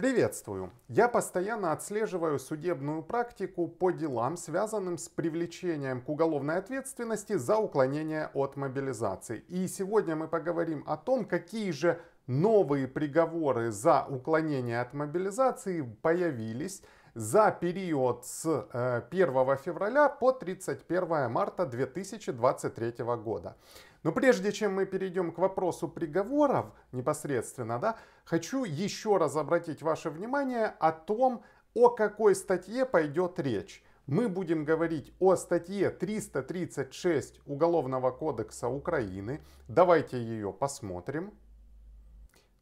Приветствую! Я постоянно отслеживаю судебную практику по делам, связанным с привлечением к уголовной ответственности за уклонение от мобилизации. И сегодня мы поговорим о том, какие же новые приговоры за уклонение от мобилизации появились за период с 1 э, февраля по 31 марта 2023 года. Но прежде чем мы перейдем к вопросу приговоров непосредственно, да, хочу еще раз обратить ваше внимание о том, о какой статье пойдет речь. Мы будем говорить о статье 336 Уголовного кодекса Украины. Давайте ее посмотрим.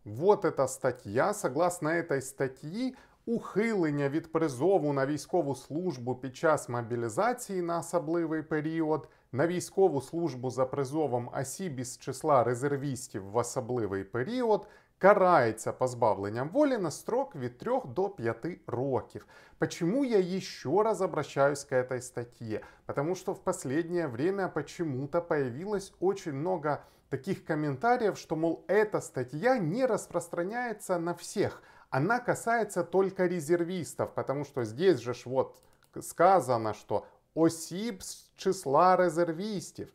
Вот эта статья. Согласно этой статьи ухилення від призову на військову службу під час мобілізації на особливий період, на військову службу за призовом осіб із числа резервістів в особливий період. карается позбавлением воли на срок от 3 до 5 років. Почему я еще раз обращаюсь к этой статье? Потому что в последнее время почему-то появилось очень много таких комментариев, что, мол, эта статья не распространяется на всех – она касается только резервистов, потому что здесь же вот сказано, что осип з числа резервистов.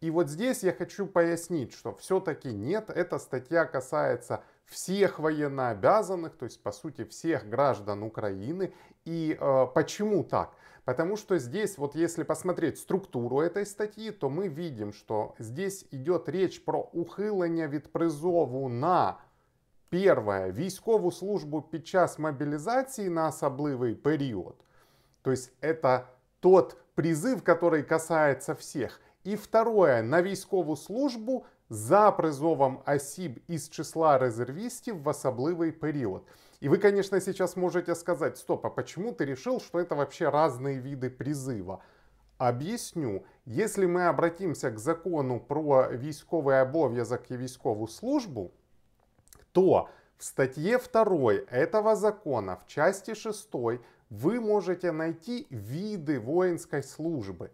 И вот здесь я хочу пояснить, что все-таки нет, эта статья касается всех военнообязанных, то есть по сути всех граждан Украины. И э, почему так? Потому что здесь, вот если посмотреть структуру этой статьи, то мы видим, что здесь идет речь про ухилення від призову на Первое, військову службу під час мобілизации на особливий період. То есть это тот призыв, который касается всех. И второе, на військову службу за призовом осіб из числа резервистов в особливый период. И вы, конечно, сейчас можете сказать, стоп, а почему ты решил, что это вообще разные виды призыва? Объясню. Если мы обратимся к закону про військовий обов'язок и військову службу, то в статье 2 этого закона в части 6 вы можете найти виды воинской службы.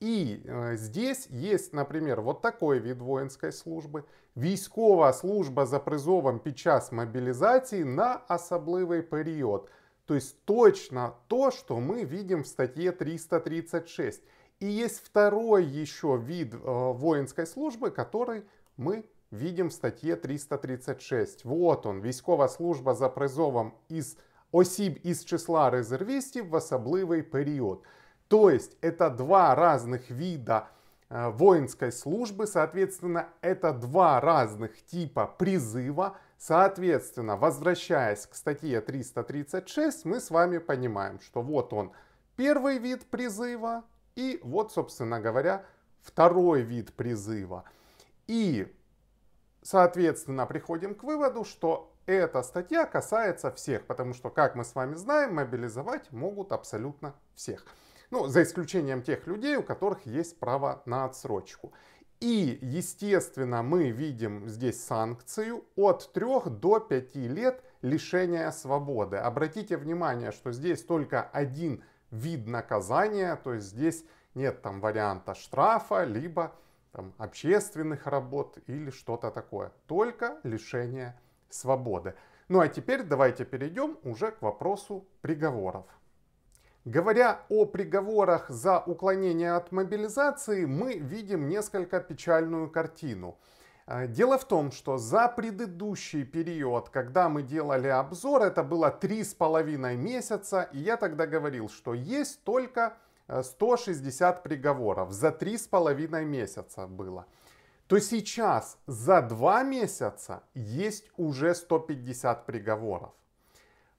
И э, здесь есть, например, вот такой вид воинской службы: Військова служба за призовом під час мобилизации на особливый период, То есть точно то, что мы видим в статье 336. И есть второй еще вид э, воинской службы, который мы видим в статье 336. Вот он, військова служба за призовом из осіб из числа резервистов в особливий период. То есть это два разных вида воинской службы, соответственно, это два разных типа призыва. Соответственно, возвращаясь к статье 336, мы с вами понимаем, что вот он первый вид призыва и вот, собственно говоря, второй вид призыва. И Соответственно, приходим к выводу, что эта статья касается всех, потому что, как мы с вами знаем, мобилизовать могут абсолютно всех. Ну, за исключением тех людей, у которых есть право на отсрочку. И, естественно, мы видим здесь санкцию от 3 до 5 лет лишения свободы. Обратите внимание, что здесь только один вид наказания, то есть здесь нет там варианта штрафа, либо там, общественных работ или что-то такое. Только лишение свободы. Ну а теперь давайте перейдем уже к вопросу приговоров. Говоря о приговорах за уклонение от мобилизации, мы видим несколько печальную картину. А, дело в том, что за предыдущий период, когда мы делали обзор, это было три с половиной месяца, и я тогда говорил, что есть только 160 э, приговоров за три с половиной месяца было, то сейчас за два месяца есть уже 150 приговоров.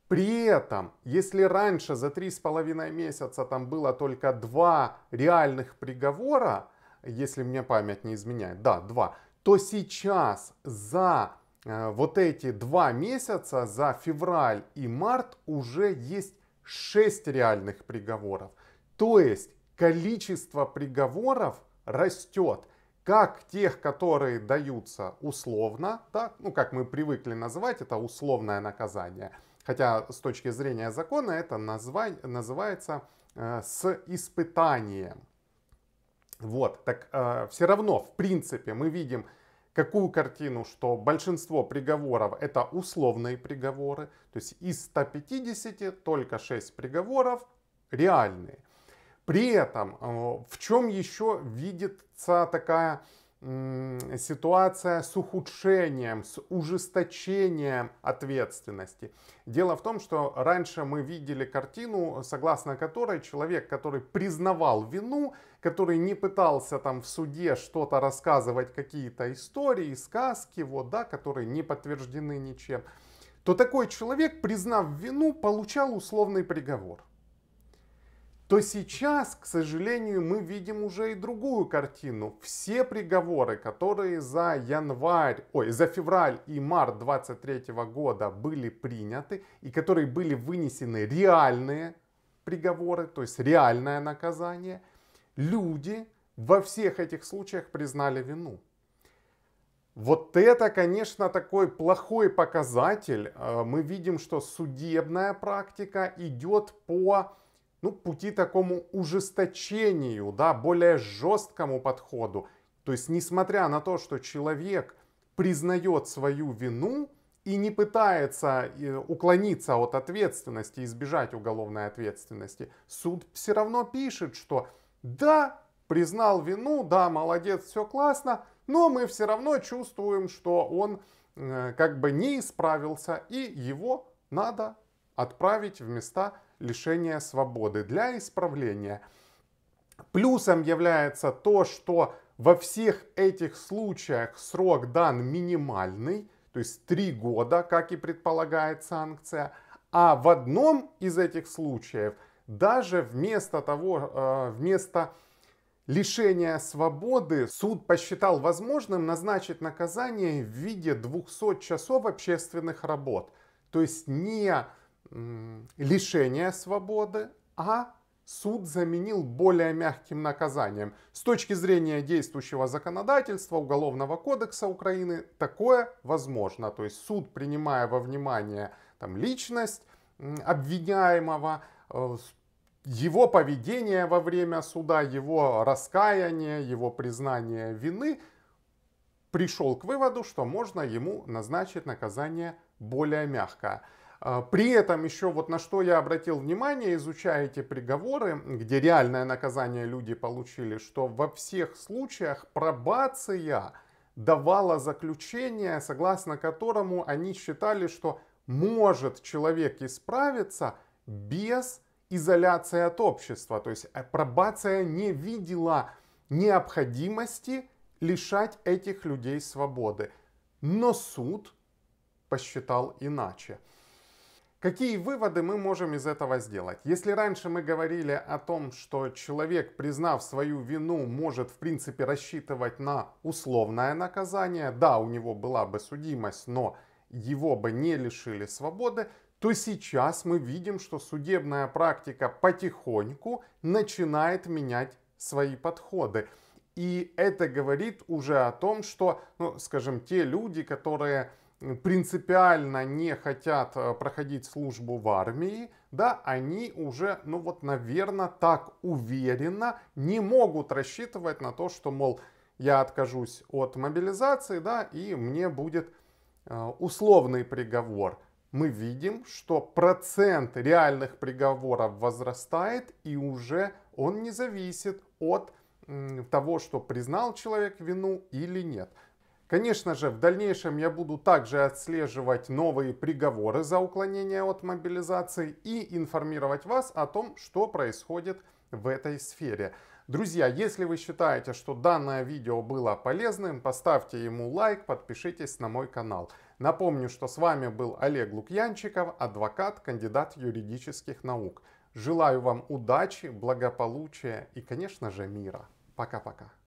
При этом, если раньше за три с половиной месяца там было только два реальных приговора, если мне память не изменяет, да, два, то сейчас за э, вот эти два месяца, за февраль и март уже есть 6 реальных приговоров. То есть количество приговоров растет, как тех, которые даются условно, так, ну как мы привыкли называть, это условное наказание. Хотя с точки зрения закона это назвай, называется э, с испытанием. Вот, так э, все равно, в принципе, мы видим какую картину, что большинство приговоров это условные приговоры, то есть из 150 только 6 приговоров реальные – при этом э, в чем еще видится такая ситуация с ухудшением, с ужесточением ответственности. Дело в том, что раньше мы видели картину, согласно которой человек, который признавал вину, который не пытался там в суде что-то рассказывать, какие-то истории, сказки, вот, да, которые не подтверждены ничем, то такой человек, признав вину, получал условный приговор то сейчас, к сожалению, мы видим уже и другую картину. Все приговоры, которые за январь, ой, за февраль и март 23 года были приняты и которые были вынесены реальные приговоры, то есть реальное наказание, люди во всех этих случаях признали вину. Вот это, конечно, такой плохой показатель. Э, мы видим, что судебная практика идет по ну, пути такому ужесточению, да, более жесткому подходу. То есть, несмотря на то, что человек признает свою вину и не пытается э, уклониться от ответственности, избежать уголовной ответственности, суд все равно пишет, что да, признал вину, да, молодец, все классно, но мы все равно чувствуем, что он э, как бы не исправился, и его надо отправить в места лишения свободы, для исправления. Плюсом является то, что во всех этих случаях срок дан минимальный, то есть три года, как и предполагает санкция, а в одном из этих случаев даже вместо того, э, вместо лишения свободы суд посчитал возможным назначить наказание в виде 200 часов общественных работ. То есть не Лишение свободы, а суд заменил более мягким наказанием. С точки зрения действующего законодательства Уголовного кодекса Украины такое возможно. То есть суд, принимая во внимание там, личность обвиняемого, э, его поведение во время суда, его раскаяние, его признание вины, пришел к выводу, что можно ему назначить наказание более мягкое. А, при этом еще вот на что я обратил внимание, изучая эти приговоры, где реальное наказание люди получили, что во всех случаях пробация давала заключение, согласно которому они считали, что может человек исправиться без изоляции от общества. То есть э, пробация не видела необходимости лишать этих людей свободы. Но суд посчитал иначе. Какие выводы мы можем из этого сделать? Если раньше мы говорили о том, что человек, признав свою вину, может в принципе рассчитывать на условное наказание, да, у него была бы судимость, но его бы не лишили свободы, то сейчас мы видим, что судебная практика потихоньку начинает менять свои подходы. И это говорит уже о том, что, ну, скажем, те люди, которые принципиально не хотят э, проходить службу в армии, да, они уже, ну вот, наверное, так уверенно не могут рассчитывать на то, что, мол, я откажусь от мобилизации, да, и мне будет э, условный приговор. Мы видим, что процент реальных приговоров возрастает, и уже он не зависит от того, что признал человек вину или нет. Конечно же, в дальнейшем я буду также отслеживать новые приговоры за уклонение от мобилизации и информировать вас о том, что происходит в этой сфере. Друзья, если вы считаете, что данное видео было полезным, поставьте ему лайк, подпишитесь на мой канал. Напомню, что с вами был Олег Лукьянчиков, адвокат, кандидат юридических наук. Желаю вам удачи, благополучия и, конечно же, мира. Пока-пока.